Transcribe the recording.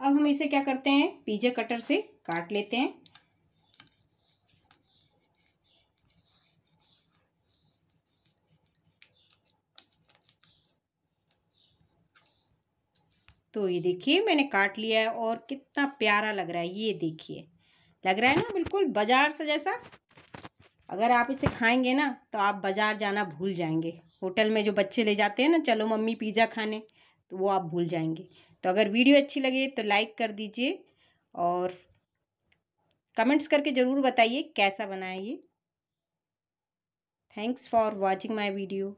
अब हम इसे क्या करते हैं पिज्जे कटर से काट लेते हैं तो ये देखिए मैंने काट लिया है और कितना प्यारा लग रहा है ये देखिए लग रहा है ना बिल्कुल बाजार से जैसा अगर आप इसे खाएंगे ना तो आप बाज़ार जाना भूल जाएंगे होटल में जो बच्चे ले जाते हैं ना चलो मम्मी पिज़्ज़ा खाने तो वो आप भूल जाएंगे तो अगर वीडियो अच्छी लगे तो लाइक कर दीजिए और कमेंट्स करके ज़रूर बताइए कैसा बनाया ये thanks for watching my video